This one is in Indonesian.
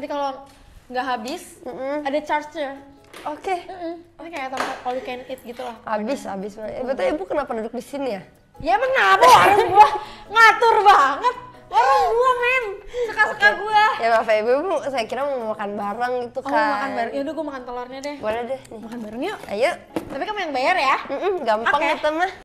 nanti kalau nggak habis mm -mm. ada charge-nya oke okay. mm -mm. kayak tempat all you can eat gitu lah habis habis eh, betul ibu kenapa duduk di sini ya ya emang kenapa orang gua ngatur banget orang gua men suka suka okay. gua ya maaf ya ibu, ibu saya kira mau makan bareng gitu kan oh, makan kan. bareng ya udah gua makan telurnya deh boleh deh makan bareng yuk ayo tapi kamu yang bayar ya mm -mm, gampang okay. ya mah